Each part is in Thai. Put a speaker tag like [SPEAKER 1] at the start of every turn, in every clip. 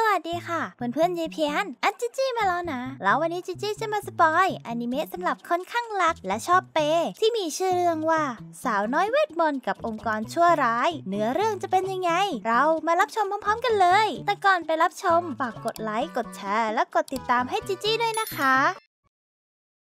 [SPEAKER 1] สวัสดีค่ะเพื่อนเพื่อนยีเพียนอันจิจี้มาแล้วนะ แล้ววันนี้จิจี้จะมาสปอยอนิเมะสำหรับคนข้างรักและชอบเปที่มีชื่อเรื่องว่า สาวน้อยเวทมนต์กับองค์กรชั่วร้าย เนื้อเรื่องจะเป็นยังไง เรามารับชมพร้อมๆ กันเลย แต่ก่อนไปรับชมฝากกดไลค์กดแชร์ และกดติดตามให้จิจี้ด้วยนะคะ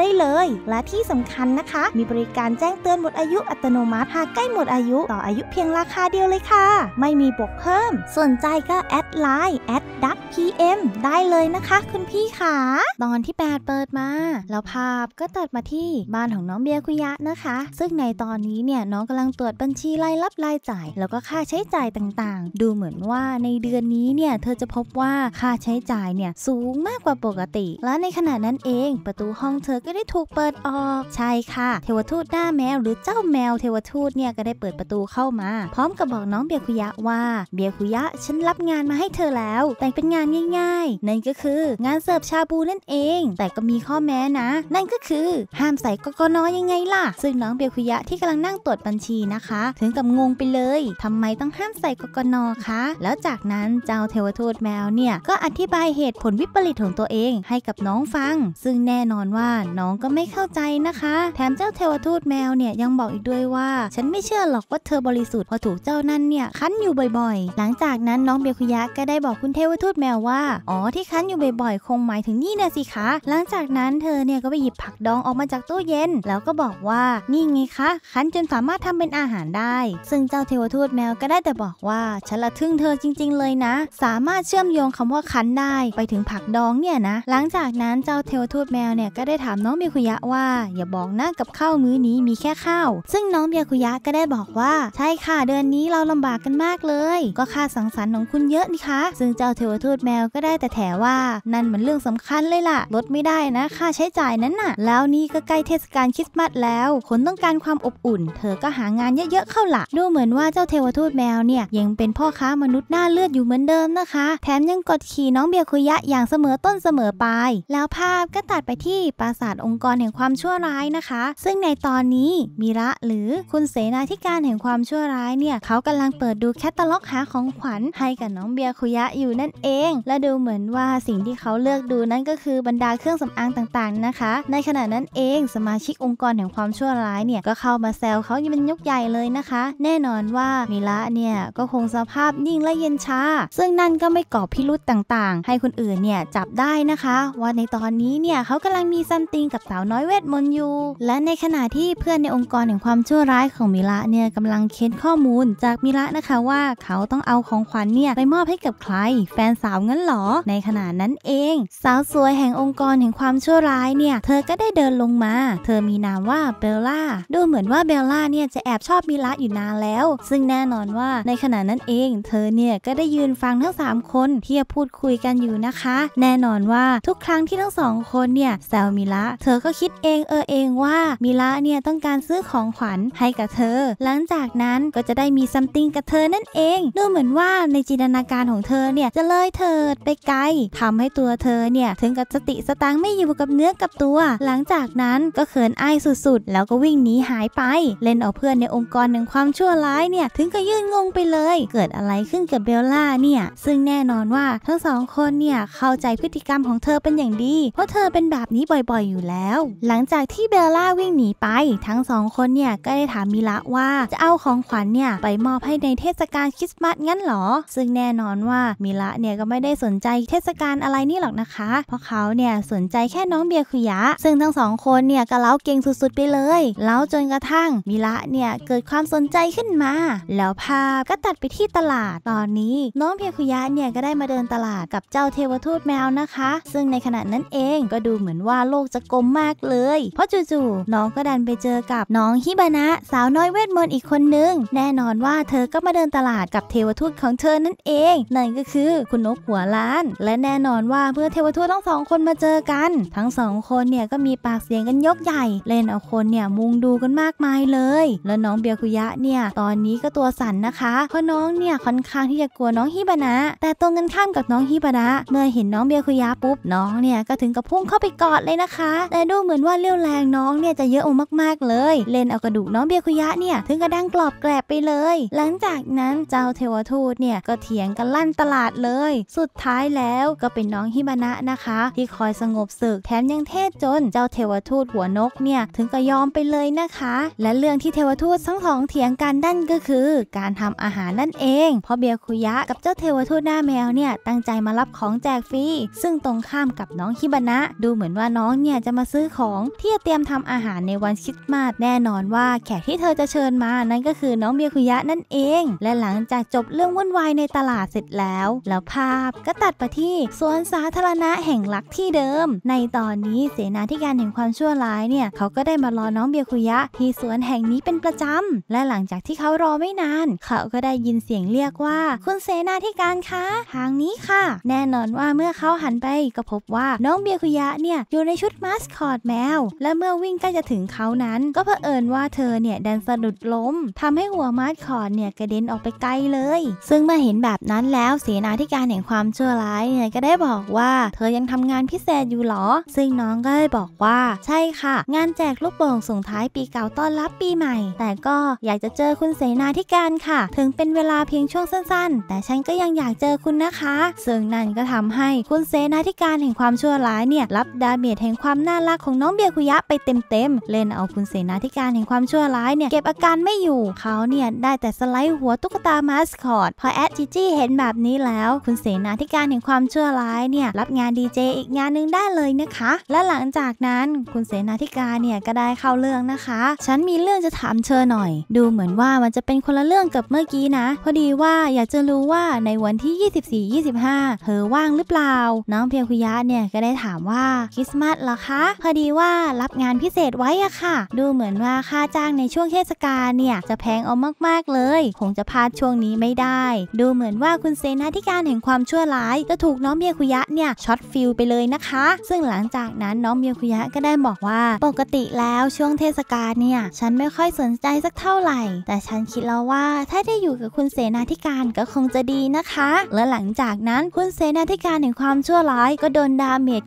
[SPEAKER 1] ได้เลย และที่สำคัญนะคะ มีบริการแจ้งเตือนหมดอายุ อัตโนมัติ หากใกล้หมดอายุ ต่ออายุเพียงราคาเดียวเลยค่ะ ไม่มีบวกเพิ่มสนใจก็ แอดไลน์แอดดักพีเอ็มได้เลยนะคะ คุณพี่ขาตอนที่ 8 เปิดมา แล้วภาพก็ตัดมาที่บ้านของน้องเบียคุยะนะคะ ซึ่งในตอนนี้เนี่ย น้องกำลังตรวจบัญชีรายรับรายจ่ายแล้วก็ค่าใช้จ่ายต่างๆ ดูเหมือนว่าในเดือนนี้เนี่ยเธอจะพบว่าค่าใช้จ่ายเนี่ยสูงมากกว่าปกติ และในขณะนั้นเองประตูห้องเธอก็ได้ถูกเปิดออก ใช่ค่ะ เทวทูตหน้าแมว หรือเจ้าแมวเทวทูตเนี่ย ก็ได้เปิดประตูเข้ามา พร้อมกับบอกน้องเบียคุยะว่า เบียคุยะฉันรับงานมาให้เธอแล้ว แต่เป็นงานง่ายๆ นั่นก็คือ งานเสิร์ฟชาบูนั่นเอง แต่ก็มีข้อแม้นะ นั่นก็คือ ห้ามใส่กกนอยังไงล่ะซึ่งน้องเบียคุยะที่กำลังนั่งตรวจบัญชีนะคะ ถึงกับงงไปเลย ทำไมต้องห้ามใส่กกนคะแล้วจากนั้นเจ้าเทวทูตแมวเนี่ยก็อธิบายเหตุผลวิปริตของตัวเองให้กับน้องฟัง ซึ่งแน่นอนว่าน้องก็ไม่เข้าใจนะคะ แถมเจ้าเทวทูตแมวเนี่ยยังบอกอีกด้วยว่า ฉันไม่เชื่อหรอกว่าเธอบริสุทธิ์พอถูกเจ้านั่นเนี่ยคั้นอยู่บ่อย ๆ หลังจากนั้นน้องเบคุยะก็ได้บอกคุณเทวทูตแมวว่า อ๋อที่คั้นอยู่บ่อยๆคงหมายถึงนี่นะสิคะ หลังจากนั้นเธอเนี่ยก็ไปหยิบผักดองออกมาจากตู้เย็น แล้วก็บอกว่านี่ไงคะคั้นจนสามารถทำเป็นอาหารได้ ซึ่งเจ้าเทวทูตแมวก็ได้แต่บอกว่าฉันละทึ่งเธอจริง ๆ เลยนะ สามารถเชื่อมโยงคำว่าคั้นได้ไปถึงผักดองเนี่ยนะหลังจากนั้นเจ้าเทวทูตแมวเนี่ยก็ได้ถามน้องเบียคุยะว่า อย่าบอกนะกับข้าวมื้อนี้มีแค่ข้าวซึ่งน้องเบียคุยะก็ได้บอกว่าใช่ค่ะเดือนนี้เราลำบากกันมากเลย ก็ค่าสังสรรค์ของคุณเยอะนี่คะซึ่งเจ้าเทวทูตแมวก็ได้แต่แถว่า นั่นมันเรื่องสำคัญเลยล่ะ ลดไม่ได้นะค่าใช้จ่ายนั้นน่ะ แล้วนี่ก็ใกล้เทศกาลคริสต์มาสแล้ว คนต้องการความอบอุ่น เธอก็หางานเยอะๆเข้าละดูเหมือนว่าเจ้าเทวทูตแมวเนี่ยยังเป็นพ่อค้ามนุษย์หน้าเลือดอยู่เหมือนเดิมนะคะ แถมยังกดขี่น้องเบียคุยะอย่างเสมอต้นเสมอปลายแล้วภาพก็ตัดไปที่ปราสาาสตร์องค์กรแห่งความชั่วร้ายนะคะ ซึ่งในตอนนี้มิระหรือคุณเสนาธิการแห่งความชั่วร้ายเนี่ยเขากำลังเปิดดูแคตตาล็อกหาของขวัญให้กับน้องเบียคุยะอยู่นั่นเอง และดูเหมือนว่าสิ่งที่เขาเลือกดูนั่นก็คือบรรดาเครื่องสำอางต่างๆนะคะ ในขณะนั้นเองสมาชิกองค์กรแห่งความชั่วร้ายเนี่ยก็เข้ามาแซวเขายังเป็นยกใหญ่เลยนะคะ แน่นอนว่ามิระเนี่ยก็คงสภาพนิ่งและเย็นชาซึ่งนั่นก็ไม่ก่อพิรุษต่าง ๆ ให้คนอื่นเนี่ยจับได้นะคะ ว่าในตอนนี้เนี่ยเขากำลังมีซันตติงกับสาวน้อยเวทมนต์อยู่ และในขณะที่เพื่อนในองค์กรแห่งความชั่วร้ายของมิระเนี่ยกำลังเค้นข้อมูลจากมิระนะคะว่าเขาต้องเอาของขวัญเนี่ยไปมอบให้กับใคร แฟนสาวงั้นหรอ ในขณะนั้นเอง สาวสวยแห่งองค์กรแห่งความชั่วร้ายเนี่ยเธอก็ได้เดินลงมา เธอมีนามว่าเบลล่า ดูเหมือนว่าเบลล่าเนี่ยจะแอบชอบมิระอยู่นานแล้ว ซึ่งแน่นอนว่าในขณะนั้นเอง เธอเนี่ยก็ได้ยืนฟังทั้ง3คนที่พูดคุยกันอยู่นะคะแน่นอนว่าทุกครั้งที่ทั้งสองคนเนี่ยแซลมิระเธอก็คิดเองเออเองว่ามิละเนี่ยต้องการซื้อของขวัญให้กับเธอ หลังจากนั้นก็จะได้มีซัมติงกับเธอนั่นเองดูเหมือนว่าในจินตนาการของเธอเนี่ยจะเลยเถิดไปไกลทำให้ตัวเธอเนี่ยถึงกับสติสตังไม่อยู่กับเนื้อกับตัว หลังจากนั้นก็เขินอายสุดๆ แล้วก็วิ่งหนีหายไป เล่นเอาเพื่อนในองค์กรหนึ่งความชั่วร้ายเนี่ยถึงกับยื่นงงไปเลย เกิดอะไรขึ้นกับเบลล่าเนี่ยซึ่งแน่นอนว่าทั้งสองคนเนี่ยเข้าใจพฤติกรรมของเธอเป็นอย่างดี เพราะเธอเป็นแบบนี้บ่อยๆู่แล้ว หลังจากที่เบลล่าวิ่งหนีไป ทั้งสองคนเนี่ยก็ได้ถามมิละว่าจะเอาของขวัญเนี่ยไปมอบให้ในเทศกาลคริสต์มาสงั้นหรอซึ่งแน่นอนว่ามิละเนี่ย ก็ไม่ได้สนใจเทศกาลอะไรนี่หรอกนะคะ เพราะเขาเนี่ย สนใจแค่น้องเบียร์คุยะ ซึ่งทั้งสองคนเนี่ย ก็เล้าเก่งสุดๆไปเลยเล้าจนกระทั่งมิละเนี่ย เกิดความสนใจขึ้นมา แล้วภาพก็ตัดไปที่ตลาดตอนนี้น้องเบียร์คุยะเนี่ยก็ได้มาเดินตลาดกับเจ้าเทวทูตแมวนะคะซึ่งในขณะนั้นเองก็ดูเหมือนว่าโลกจะกลมมากเลย เพราะจู่ๆน้องก็ดันไปเจอกับน้องฮิบานะสาวน้อยเวทมนต์อีกคนนึงแน่นอนว่าเธอก็มาเดินตลาดกับเทวทูตของเธอนั่นเอง นั่นก็คือคุณนกหัวล้าน และแน่นอนว่าเมื่อเทวทูตทั้งสองคนมาเจอกัน ทั้งสองคนเนี่ยก็มีปากเสียงกันยกใหญ่ เล่นเอาคนเนี่ยมุงดูกันมากมายเลย แล้วน้องเบียคุยะเนี่ยตอนนี้ก็ตัวสั่นนะคะ เพราะน้องเนี่ยค่อนข้างที่จะกลัวน้องฮิบานะแต่ตรงกันข้ามกับน้องฮิบานะเมื่อเห็นน้องเบียคุยะปุ๊บน้องเนี่ยก็ถึงกับพุ่งเข้าไปกอดเลยนะคะแต่ดูเหมือนว่าเรี่ยวแรงน้องเนี่ยจะเยอะองมากๆเลย เล่นเอากระดูกน้องเบียคุยะเนี่ยถึงกระดังกรอบแกรบไปเลย หลังจากนั้นเจ้าเทวทูตเนี่ยก็เถียงกันลั่นตลาดเลย สุดท้ายแล้วก็เป็นน้องฮิบานะนะคะ ที่คอยสงบศึกแถมยังเทศจนเจ้าเทวทูตหัวนกเนี่ยถึงก็ยอมไปเลยนะคะ และเรื่องที่เทวทูตทั้งสองเถียงกันนั่นก็คือ การทำอาหารนั่นเองเพราะเบียคุยะกับเจ้าเทวทูตหน้าแมวเนี่ยตั้งใจมารับของแจกฟรีซึ่งตรงข้ามกับน้องฮิบานะดูเหมือนว่าน้องเนี่ยจะมาซื้อของที่จะเตรียมทำอาหารในวันคริสต์มาสแน่นอนว่าแขกที่เธอจะเชิญมานั่นก็คือน้องเมียคุยะนั่นเอง และหลังจากจบเรื่องวุ่นวายในตลาดเสร็จแล้วแล้วภาพก็ตัดไปที่สวนสาธารณะแห่งรักที่เดิม ในตอนนี้เสนาธิการแห่งความชั่วร้ายเนี่ยเขาก็ได้มารอน้องเบียคุยะ ที่สวนแห่งนี้เป็นประจำและหลังจากที่เขารอไม่นานเขาก็ได้ยินเสียงเรียกว่า คุณเสนาธิการคะทางนี้ค่ะ แน่นอนว่าเมื่อเขาหันไปก็พบว่าน้องเบียคุยะเนี่ยอยู่ในชุดมาสคอตแมวและเมื่อวิ่งใกล้จะถึงเขานั้น ก็เผอิญว่าเธอเนี่ยดันสะดุดล้ม ทำให้หัวมาสคอตเนี่ยกระเด็นออกไปไกลเลย ซึ่งเมื่อเห็นแบบนั้นแล้วเสนาธิการแห่งความชั่วร้ายเนี่ยก็ได้บอกว่าเธอยังทำงานพิเศษอยู่หรอ ซึ่งน้องก็ได้บอกว่า ใช่ค่ะ งานแจกลูกโป่งส่งท้ายปีเก่าต้อนรับปีใหม่ แต่ก็อยากจะเจอคุณเสนาธิการค่ะ ถึงเป็นเวลาเพียงช่วงสั้น ๆ แต่ฉันก็ยังอยากเจอคุณนะคะซึ่งนั่นก็ทำให้คุณเสนาธิการแห่งความชั่วร้ายเนี่ยรับดาเมจแห่งความน่ารักของน้องเบียคุยะไปเต็มๆ เล่นเอาคุณเสนาธิการเห็นความชั่วร้ายเนี่ยเก็บอาการไม่อยู่เขาเนี่ยได้แต่สไลด์หัวตุ๊กตามาสคอตพอแอดจิจี้เห็นแบบนี้แล้วคุณเสนาธิการเห็นความชั่วร้ายเนี่ยรับงานดีเจอีกงานนึงได้เลยนะคะ และหลังจากนั้นคุณเสนาธิการเนี่ยก็ได้เข้าเรื่องนะคะ ฉันมีเรื่องจะถามเธอหน่อย ดูเหมือนว่ามันจะเป็นคนละเรื่องกับเมื่อกี้นะพอดีว่าอยากจะรู้ว่าในวันที่ 24-25 เธอว่างหรือเปล่าน้องเพียคุยะเนี่ยก็ได้ถามว่าคริสต์มาสเหรอคะพอดีว่ารับงานพิเศษไว้อะค่ะ ดูเหมือนว่าค่าจ้างในช่วงเทศกาลเนี่ยจะแพงเอามากๆเลยคงจะพลาดช่วงนี้ไม่ได้ ดูเหมือนว่าคุณเซนาธิการแห่งความชั่วร้ายจะถูกน้องเมียคุยะเนี่ยช็อตฟิลไปเลยนะคะ ซึ่งหลังจากนั้นน้องเมียคุยะก็ได้บอกว่า ปกติแล้วช่วงเทศกาลเนี่ยฉันไม่ค่อยสนใจสักเท่าไหร่ แต่ฉันคิดแล้วว่าถ้าได้อยู่กับคุณเสนาธิการก็คงจะดีนะคะ และหลังจากนั้นคุณเสนาธิการแห่งความชั่วร้ายก็โดนดาเมจ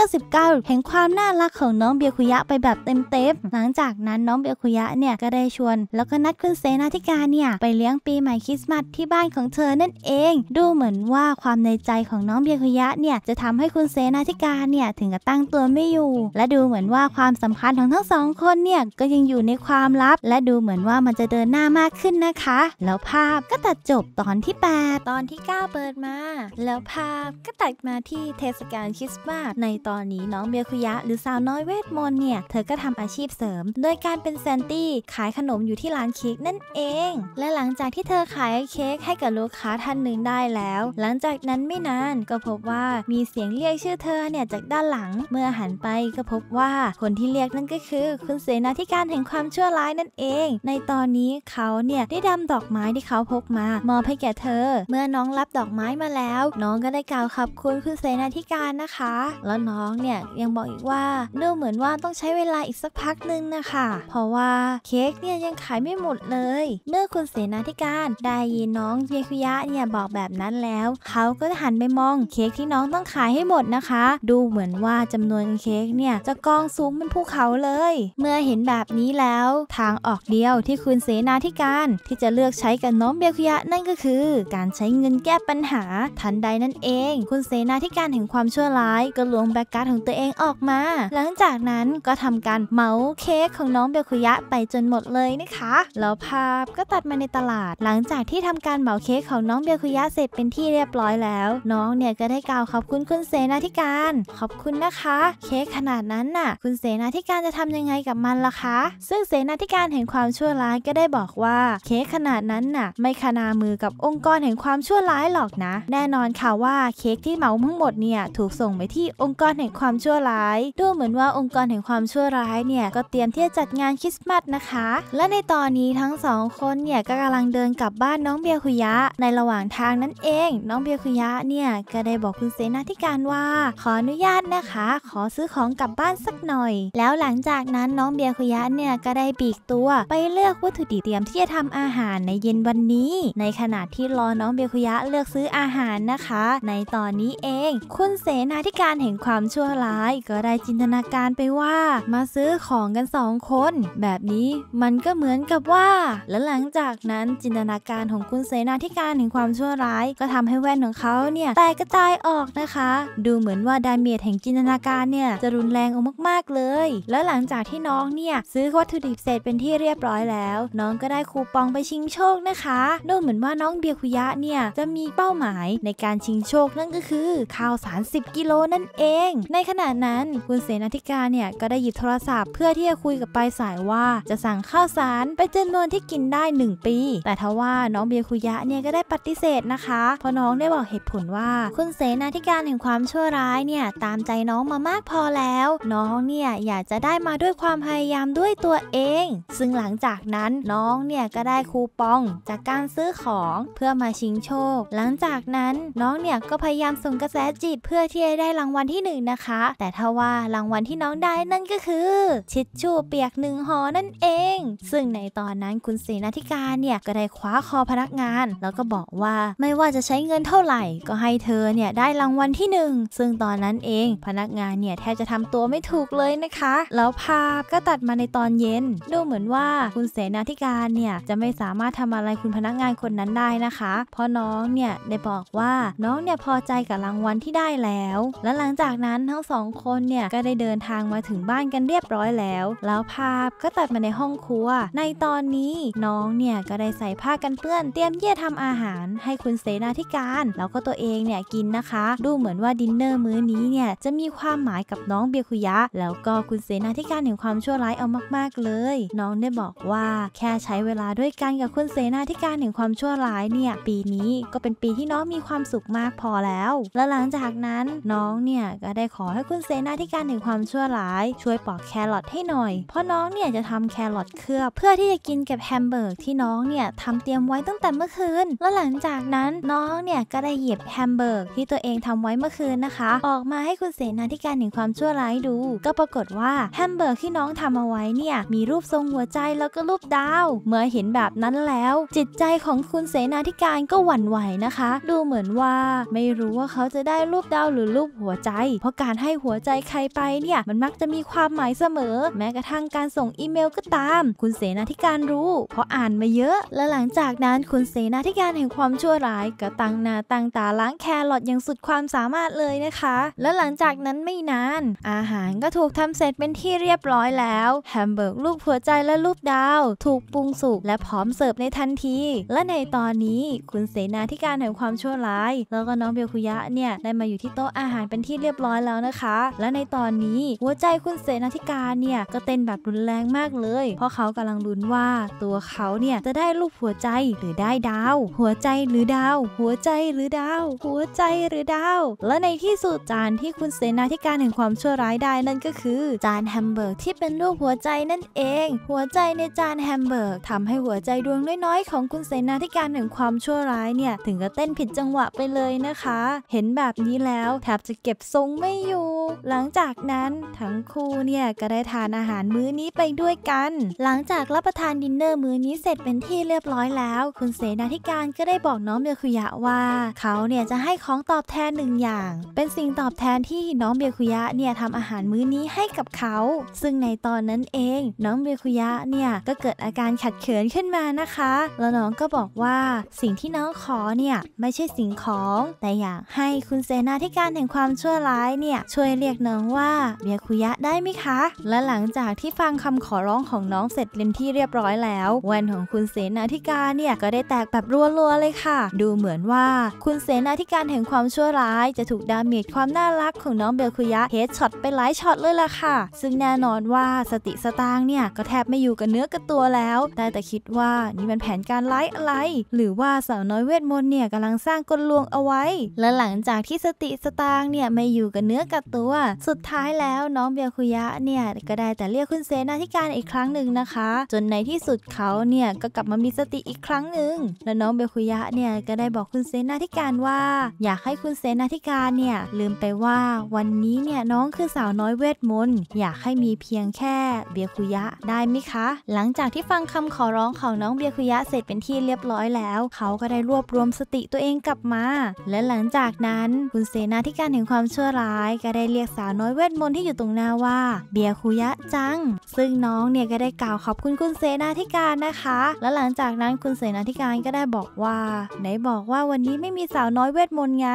[SPEAKER 1] 999แห่งความน่ารักของน้องเบียคุยะไปแบบเต็มๆหลังจากนั้นน้องเบียคุยะเนี่ยก็ได้ชวน แล้วก็นัดคุณเสนาธิการเนี่ยไปเลี้ยงปีใหม่คริสต์มาสที่บ้านของเธอนั่นเอง ดูเหมือนว่าความในใจของน้องเบียคุยะเนี่ยจะทำให้คุณเสนาธิการเนี่ยถึงกับตั้งตัวไม่อยู่ และดูเหมือนว่าความสัมพันธ์ของทั้งสองคนเนี่ยก็ยังอยู่ในความลับ และดูเหมือนว่ามันจะเดินหน้ามากขึ้นนะคะ แล้วภาพก็ตัดจบตอนที่8 ตอนที่ 9 เปิดมา แล้วภาพก็ตัดมาที่เทศกาลคริสต์มาสในตอนนี้น้องเบียคุยยะหรือสาวน้อยเวทมนต์เนี่ย เธอก็ทำอาชีพเสริม โดยการเป็นแซนตี้ขายขนมอยู่ที่ร้านเค้กนั่นเอง และหลังจากที่เธอขายเค้กให้กับลูกค้าท่านหนึ่งได้แล้ว หลังจากนั้นไม่นานก็พบว่ามีเสียงเรียกชื่อเธอเนี่ยจากด้านหลัง เมื่อหันไปก็พบว่าคนที่เรียกนั่นก็คือคุณเสนาธิการแห่งความชั่วร้ายนั่นเอง ในตอนนี้เขาเนี่ยได้ดำดอกไม้ที่เขาพกมา มอบให้แก่เธอ เมื่อน้องรับดอกไม้มาแล้ว น้องก็ได้กล่าวขอบคุณคุณเสนาธิการนะคะ แล้วน้องเนี่ยยังบอกอีกว่าดูเหมือนว่าต้องใช้เวลาอีกสักพักนึงนะคะเพราะว่าเค้กเนี่ยยังขายไม่หมดเลย เมื่อคุณเสนาธิการได้ยินน้องเยคุยะเนี่ยบอกแบบนั้นแล้วเขาก็หันไปมองเค้กที่น้องต้องขายให้หมดนะคะ ดูเหมือนว่าจำนวนเค้กเนี่ยจะกองสูงเป็นภูเขาเลย เมื่อเห็นแบบนี้แล้วทางออกเดียวที่คุณเสนาธิการที่จะเลือกใช้กับน้องเบคุยะ นั่นก็คือ การใช้เงินแก้ปัญหาทันใดนั่นเอง คุณเสนาธิการแห่งความชั่วร้ายก็ลวงแบกการ์ดของตัวเองออกมาหลังจากนั้นก็ทำการเมาส์เค้กของน้องเบลคุยะไปจนหมดเลยนะคะแล้วภาพก็ตัดมาในตลาด หลังจากที่ทำการเมาเค้กของน้องเบลคุยะเสร็จเป็นที่เรียบร้อยแล้ว น้องเนี่ยก็ได้กล่าวขอบคุณคุณเสนาธิการขอบคุณนะคะ เค้กขนาดนั้นน่ะ คุณเสนาธิการจะทำยังไงกับมันล่ะคะ ซึ่งเสนาธิการแห่งความชั่วร้ายก็ได้บอกว่าเค้กขนาดนั้นน่ะไม่ขนามือกับองค์กรแห่งความชั่วร้ายหรอกนะ แน่นอนค่ะว่าเค้กที่เมาทั้งหมดเนี่ยถูกส่งไปที่องค์กรแห่งความชั่วร้ายว้ดูเหมือนว่าองค์กรแห่งความชั่วร้ายเนี่ยก็เตรียมที่จะจัดงานคริสต์มาสนะคะ และในตอนนี้ทั้งสองคนเนี่ยก็กำลังเดินกลับบ้านน้องเบียคุยะ ในระหว่างทางนั้นเองน้องเบียคุยะเนี่ยก็ได้บอกคุณเสนาธิการว่า ขออนุญาตนะคะ ขอซื้อของกลับบ้านสักหน่อย แล้วหลังจากนั้นน้องเบียคุยะเนี่ยก็ได้ปีกตัว ไปเลือกวัตถุดิบเตรียมที่จะทำอาหารในเย็นวันนี้ ในขณะที่รอน้องเบียคุยะเลือกซื้ออาหารนะคะ ในตอนนี้เองคุณเสนาธิการแห่งความชั่วร้ายก็ได้จินตนาการไปว่ามาซื้อของกันสองคน แบบนี้มันก็เหมือนกับว่า และหลังจากนั้นจินตนาการของคุณเสนาธิการถึงความชั่วร้าย ก็ทำให้แว่นของเขาเนี่ยแตกกระจายออกนะคะ ดูเหมือนว่าดาเมจแห่งจินตนาการเนี่ยจะรุนแรงอมากๆเลย แล้วหลังจากที่น้องเนี่ยซื้อวัตถุดิบเสร็จเป็นที่เรียบร้อยแล้ว น้องก็ได้คูปองไปชิงโชคนะคะดูเหมือนว่าน้องเบียคุยะเนี่ยจะมีเป้าหมายในการชิงโชค นั่นก็คือข้าวสาร10กิโลนั่นเอง ในขณะนั้นคุณเสนาธิการเนี่ยก็ได้หยิบโทรศัพท์ เพื่อที่จะคุยกับปลายสายว่าจะสั่งข้าวสารเป็นจำนวนที่กินได้ 1 ปี แต่ทว่าน้องเบียคุยะเนี่ยก็ได้ปฏิเสธนะคะ เพราะน้องได้บอกเหตุผลว่าคุณเสนาธิการแห่งความชั่วร้ายเนี่ยตามใจน้องมามากพอแล้ว น้องเนี่ยอยากจะได้มาด้วยความพยายามด้วยตัวเอง ซึ่งหลังจากนั้นน้องเนี่ยก็ได้คูปอง จากการซื้อของเพื่อมาชิงโชค หลังจากนั้นน้องเนี่ยก็พยายามส่งกระแสจิตเพื่อที่จะได้รางวัลที่1นะคะแต่ทว่ารางวัลที่น้องได้นั่นก็คือชิดชู่เปียกหนึ่งห่อนั่นเอง ซึ่งในตอนนั้นคุณเสนาธิการเนี่ยก็ได้คว้าคอพนักงาน แล้วก็บอกว่าไม่ว่าจะใช้เงินเท่าไหร่ก็ให้เธอเนี่ยได้รางวัลที่1ซึ่งตอนนั้นเองพนักงานเนี่ยแทบจะทำตัวไม่ถูกเลยนะคะ แล้วภาพก็ตัดมาในตอนเย็น ดูเหมือนว่าคุณเสนาธิการเนี่ยจะไม่สามารถทำอะไรคุณพนักงานคนนั้นได้นะคะ เพราะน้องเนี่ยได้บอกว่าน้องเนี่ยพอใจกับรางวัลที่ได้แล้ว และหลังจากนั้นทั้งสองคนนเนี่ยก็ได้เดินทางมาถึงบ้านกันเรียบร้อยแล้ว แล้วภาพก็ตัดมาในห้องครัว ในตอนนี้น้องเนี่ยก็ได้ใส่ผ้ากันเปื้อน เตรียมเยี่ยทำอาหารให้คุณเสนาธิการ แล้วก็ตัวเองเนี่ยกินนะคะ ดูเหมือนว่าดินเนอร์มื้อนี้เนี่ยจะมีความหมายกับน้องเบียคุยะ แล้วก็คุณเสนาธิการเห็นความชั่วร้ายเอามากๆเลย น้องได้บอกว่าแค่ใช้เวลาด้วยกันกับคุณเสนาธิการเห็นความชั่วร้ายเนี่ยปีนี้ก็เป็นปีที่น้องมีความสุขมากพอแล้ว และหลังจากนั้นน้องเนี่ยก็ได้ขอให้คุณเสนาาธิการถึงความชั่วร้ายช่วยปอกแครอทให้หน่อย เพราะน้องเนี่ยจะทำแครอทเคลือบเพื่อที่จะกินกับแฮมเบอร์กที่น้องเนี่ยทำเตรียมไว้ตั้งแต่เมื่อคืนแล้วหลังจากนั้นน้องเนี่ยก็ได้หยิบแฮมเบอร์กที่ตัวเองทำไว้เมื่อคืนนะคะ ออกมาให้คุณเสนาธิการถึงความชั่วร้ายดู ก็ปรากฏว่าแฮมเบอร์กที่น้องทำเอาไว้เนี่ยมีรูปทรงหัวใจแล้วก็รูปดาว เมื่อเห็นแบบนั้นแล้ว จิตใจของคุณเสนาธิการก็หวั่นไหวนะคะ ดูเหมือนว่า ไม่รู้ว่าเขาจะได้รูปดาวหรือรูปหัวใจ เพราะการให้หัวใจใครไปเนี่ยมันมักจะมีความหมายเสมอ แม้กระทั่งการส่งอีเมลก็ตามคุณเสนาธิการรู้เพราะอ่านมาเยอะ และหลังจากนั้นคุณเสนาธิการแห่งความชั่วร้ายก็ตั้งหน้าตั้งตาล้างแครอทอย่างสุดความสามารถเลยนะคะและหลังจากนั้นไม่นานอาหารก็ถูกทำเสร็จเป็นที่เรียบร้อยแล้วแฮมเบอร์กรูปหัวใจและรูปดาวถูกปรุงสุกและพร้อมเสิร์ฟในทันที และในตอนนี้คุณเสนาธิการแห่งความชั่วร้าย แล้วก็น้องเบลคุยะเนี่ยได้มาอยู่ที่โต๊ะอาหารเป็นที่เรียบร้อยแล้วนะคะและในตอนนี้หัวใจคุณเสนาธิการเนี่ยก็เต้นแบบรุนแรงมากเลย เพราะเขากำลังลุ้นว่าตัวเขาเนี่ยจะได้ลูกหัวใจหรือได้ดาว หัวใจหรือดาว หัวใจหรือดาวหัวใจหรือดาวและในที่สุดจานที่คุณเสนาธิการแห่งความชั่วร้ายได้นั่นก็คือ จานแฮมเบอร์กที่เป็นลูกหัวใจนั่นเอง หัวใจในจานแฮมเบอร์กทำให้หัวใจดวงน้อยๆของคุณเสนาธิการแห่งความชั่วร้ายเนี่ยถึงกับเต้นผิดจังหวะไปเลยนะคะ เห็นแบบนี้แล้วแทบจะเก็บทรงไม่อยู่หลัังจากนั้นทั้งคู่เนี่ยก็ได้ทานอาหารมื้อนี้ไปด้วยกัน หลังจากรับประทานดินเนอร์มื้อนี้เสร็จเป็นที่เรียบร้อยแล้ว คุณเสนาธิการก็ได้บอกน้องเบียคุยะว่าเขาเนี่ยจะให้ของตอบแทนหนึ่งอย่าง เป็นสิ่งตอบแทนที่น้องเบียคุยะเนี่ยทำอาหารมื้อนี้ให้กับเขา ซึ่งในตอนนั้นเองน้องเบียคุยะเนี่ยก็เกิดอาการขัดเขินขึ้นมานะคะ แล้วน้องก็บอกว่าสิ่งที่น้องขอเนี่ยไม่ใช่สิ่งของ แต่อยากให้คุณเสนาธิการแห่งความชั่วร้ายเนี่ยช่วยเรียกน้ององว่าเบียคุยะได้ไหมคะ และหลังจากที่ฟังคำขอร้องของน้องเสร็จเรียนที่เรียบร้อยแล้ว แวนของคุณเสนาธิการเนี่ยก็ได้แตกแบบรัวๆเลยค่ะ ดูเหมือนว่าคุณเสนาธิการแห่งความชั่วร้ายจะถูกดาเมจความน่ารักของน้องเบียคุยะเฮดช็อตไปหลายช็อตเลยล่ะค่ะ ซึ่งแน่นอนว่าสติสตางเนี่ยก็แทบไม่อยู่กับเนื้อกับตัวแล้ว แต่แต่คิดว่านี่มันแผนการไล่อะไร หรือว่าสาวน้อยเวทมนต์เนี่ยกำลังสร้างกลลวงเอาไว้ และหลังจากที่สติสตางเนี่ยไม่อยู่กับเนื้อกับตัวสุดท้ายแล้วน้องเบียคุยะเนี่ยก็ได้แต่เรียกคุณเซนาธิการอีกครั้งหนึ่งนะคะจนในที่สุดเขาเนี่ยก็กลับมามีสติอีกครั้งหนึ่งและน้องเบียคุยะเนี่ยก็ได้บอกคุณเซนาธิการว่าอยากให้คุณเซนาธิการเนี่ยลืมไปว่าวันนี้เนี่ยน้องคือสาวน้อยเวทมนต์อยากให้มีเพียงแค่เบียคุยะได้ไหมคะ หลังจากที่ฟังคำขอร้องของน้องเบียคุยะเสร็จเป็นที่เรียบร้อยแล้วเขาก็ได้รวบรวมสติตัวเองกลับมา และหลังจากนั้นคุณเซนาธิการเห็นความชั่วร้าย ก็ได้เรียกสาวน้อยเวทมนต์ที่อยู่ตรงหน้าว่า เบียคุยะจัง ซึ่งน้องเนี่ยก็ได้กล่าวขอบคุณคุณเสนาธิการนะคะ และหลังจากนั้นคุณเสนาธิการก็ได้บอกว่าไหนบอกว่าวันนี้ไม่มีสาวน้อยเวทมนต์ไง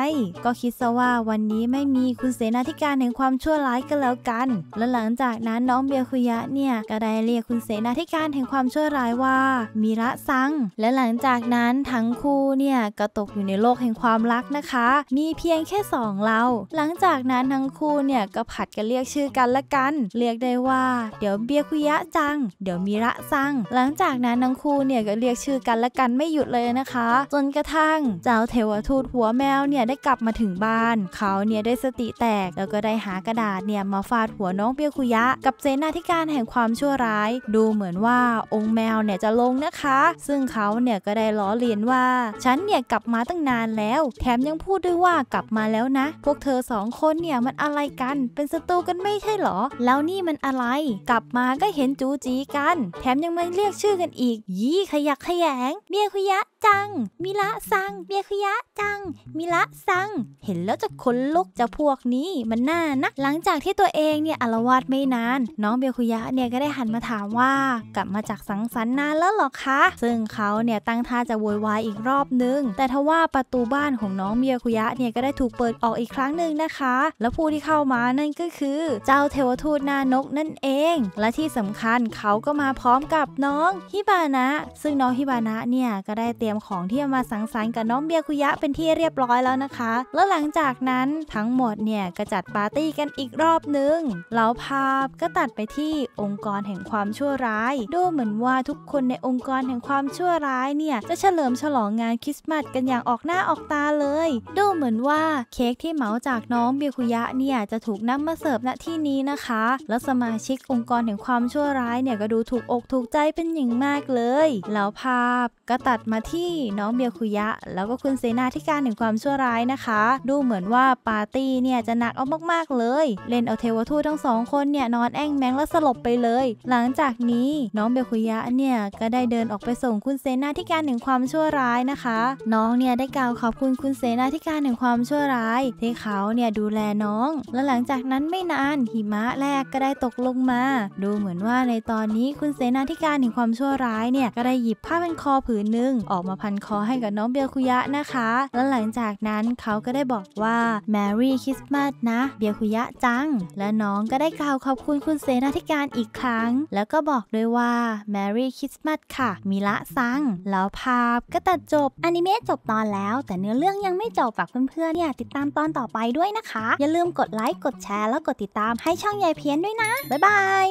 [SPEAKER 1] ก็คิดซะว่าวันนี้ไม่มีคุณเสนาธิการแห่งความชั่วร้ายกันแล้วกัน และหลังจากนั้นน้องเบียคุยะเนี่ยก็ได้เรียกคุณเสนาธิการแห่งความชั่วร้ายว่ามีระซัง และหลังจากนั้นทั้งคู่เนี่ยก็ตกอยู่ในโลกแห่งความรักนะคะ มีเพียงแค่2เรา หลังจากนั้นทั้งคู่เนี่ยี่ยก็ผัดกันเรียกชื่อกันละกัน เรียกได้ว่า เดี๋ยวเบียคุยะจัง เดี๋ยวมีระซังหลังจากนั้นทั้งคู่เนี่ยก็เรียกชื่อกันละกันไม่หยุดเลยนะคะ จนกระทั่งเจ้าเทวทูตหัวแมวเนี่ยได้กลับมาถึงบ้านเขาเนี่ยได้สติแตก แล้วก็ได้หากระดาษเนี่ยมาฟาดหัวน้องเบียคุยะ กับเจนาธิการแห่งความชั่วร้าย ดูเหมือนว่าองค์แมวเนี่ยจะลงนะคะ ซึ่งเขาเนี่ยก็ได้ล้อเลียนว่า ฉันเนี่ยกลับมาตั้งนานแล้ว แถมยังพูดด้วยว่ากลับมาแล้วนะ พวกเธอสองคนเนี่ยมันอะไรกันันเป็นศัตรูกันไม่ใช่หรอ แล้วนี่มันอะไร กลับมาก็เห็นจูจีกัน แถมยังมาเรียกชื่อกันอีก ยี่ขยักขยงเมียคุยะจัง มิละซังเมียคุยะจัง มิละซัง เห็นแล้วจะขนลุกจะพวกนี้มันน่านะ หลังจากที่ตัวเองเนี่ยอารวาดไม่นาน น้องเบียคุยะเนี่ย ก็ได้หันมาถามว่ากลับมาจากสังสรรค์นานแล้วหรอคะ ซึ่งเขาเนี่ย ตั้งท่าจะโวยวายอีกรอบนึง แต่ทว่าประตูบ้านของน้องเบียคุยะเนี่ยก็ได้ถูกเปิดออกอีกครั้งหนึ่งนะคะ แล้วผู้ที่เข้ามาานั่นก็คือเจ้าเทวทูตนานกนั่นเอง และที่สำคัญเขาก็มาพร้อมกับน้องฮิบานะ ซึ่งน้องฮิบานะเนี่ยก็ได้เตรียมของที่จะมาสังสรรค์กับน้องเบียคุยะเป็นที่เรียบร้อยแล้วนะคะ แล้วหลังจากนั้นทั้งหมดเนี่ยก็จัดปาร์ตี้กันอีกรอบนึงแล้วภาพก็ตัดไปที่องค์กรแห่งความชั่วร้าย ดูเหมือนว่าทุกคนในองค์กรแห่งความชั่วร้ายเนี่ยจะเฉลิมฉลองงานคริสต์มาสกันอย่างออกหน้าออกตาเลย ดูเหมือนว่าเค้กที่เหมาจากน้องเบียคุยะเนี่ยจะถูกนามาเสิร์ฟณที่นี้นะคะ แล้วสมาชิกองค์กรแห่งความชั่วร้ายเนี่ยก็ดูถูกอกถูกใจเป็นอย่างมากเลย แล้วภาพก็ตัดมาที่น้องเบียคุยะ แล้วก็คุณเสนาธิการแห่งความชั่วร้ายนะคะ ดูเหมือนว่าปาร์ตี้เนี่ยจะหนักเอามากๆเลย เล่นเอาเทวทูตทั้งสองคนเนี่ยนอนแอ่งแมงแล้วสลบไปเลย หลังจากนี้น้องเบียคุยะเนี่ยก็ได้เดินออกไปส่งคุณเสนาธิการแห่งความชั่วร้ายนะคะ น้องเนี่ยได้กล่าวขอบคุณคุณเสนาธิการแห่งความชั่วร้ายที่เขาเนี่ยดูแลน้องและหลังลังจากนั้นไม่นานหิมะแรกก็ได้ตกลงมา ดูเหมือนว่าในตอนนี้คุณเสนาธิการแห่งความชั่วร้ายเนี่ยก็ได้หยิบผ้าพันคอผืนหนึ่งออกมาพันคอให้กับน้องเบียคุยะนะคะ แล้วหลังจากนั้นเขาก็ได้บอกว่า Merry Christmas นะ เบียคุยะจัง และน้องก็ได้กล่าวขอบคุณคุณเสนาธิการอีกครั้ง แล้วก็บอกด้วยว่า Merry Christmas ค่ะมีละซังแล้วภาพก็ตัดจบอนิเมะจบตอนแล้ว แต่เนื้อเรื่องยังไม่จบฝากเพื่อนๆเนี่ยติดตามตอนต่อไปด้วยนะคะ อย่าลืมกดไลค์กดกดแชร์แล้วกดติดตามให้ช่องยายเพี้ยนด้วยนะ บ๊ายบาย